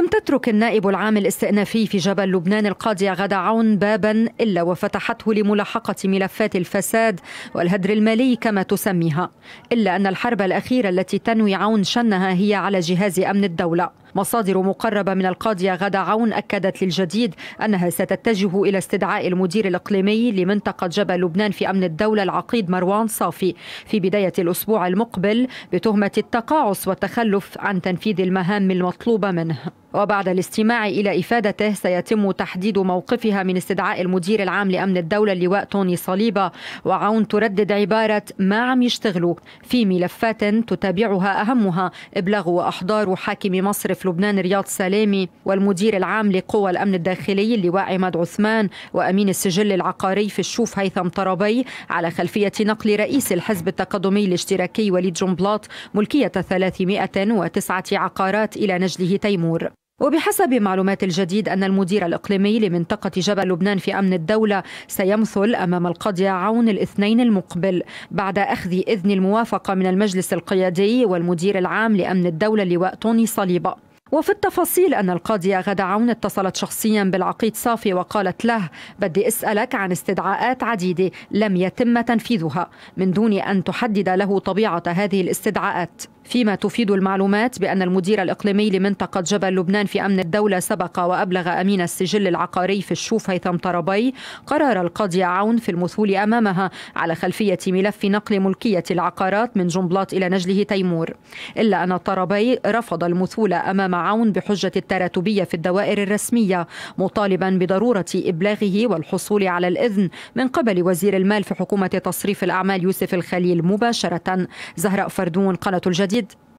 لم تترك النائب العام الاستئنافي في جبل لبنان القاضي غدا عون بابا إلا وفتحته لملاحقة ملفات الفساد والهدر المالي كما تسميها إلا أن الحرب الأخيرة التي تنوي عون شنها هي على جهاز أمن الدولة مصادر مقربة من القاضية غدا عون أكدت للجديد أنها ستتجه إلى استدعاء المدير الإقليمي لمنطقة جبل لبنان في أمن الدولة العقيد مروان صافي في بداية الأسبوع المقبل بتهمة التقاعس والتخلف عن تنفيذ المهام المطلوبة منه وبعد الاستماع إلى إفادته سيتم تحديد موقفها من استدعاء المدير العام لأمن الدولة اللواء توني صليبة وعون تردد عبارة ما عم يشتغلوا في ملفات تتابعها أهمها إبلاغ وأحضار حاكم مصر في لبنان رياض سلامي والمدير العام لقوى الأمن الداخلي اللواء عماد عثمان وأمين السجل العقاري في الشوف هيثم طربي على خلفية نقل رئيس الحزب التقدمي الاشتراكي وليد جنبلاط ملكية 309 عقارات إلى نجله تيمور وبحسب معلومات الجديد أن المدير الإقليمي لمنطقة جبل لبنان في أمن الدولة سيمثل أمام القاضي عون الاثنين المقبل بعد أخذ إذن الموافقة من المجلس القيادي والمدير العام لأمن الدولة لواء توني صليبة وفي التفاصيل أن القاضية غدا عون اتصلت شخصيا بالعقيد صافي وقالت له بدي أسألك عن استدعاءات عديدة لم يتم تنفيذها من دون أن تحدد له طبيعة هذه الاستدعاءات فيما تفيد المعلومات بأن المدير الإقليمي لمنطقة جبل لبنان في أمن الدولة سبق وأبلغ أمين السجل العقاري في الشوف هيثم طربي قرار القاضي عون في المثول أمامها على خلفية ملف نقل ملكية العقارات من جنبلاط إلى نجله تيمور إلا أن طربي رفض المثول أمام عون بحجة التراتبية في الدوائر الرسمية مطالبا بضرورة إبلاغه والحصول على الإذن من قبل وزير المال في حكومة تصريف الأعمال يوسف الخليل مباشرة زهراء فردون قناة الجديد جد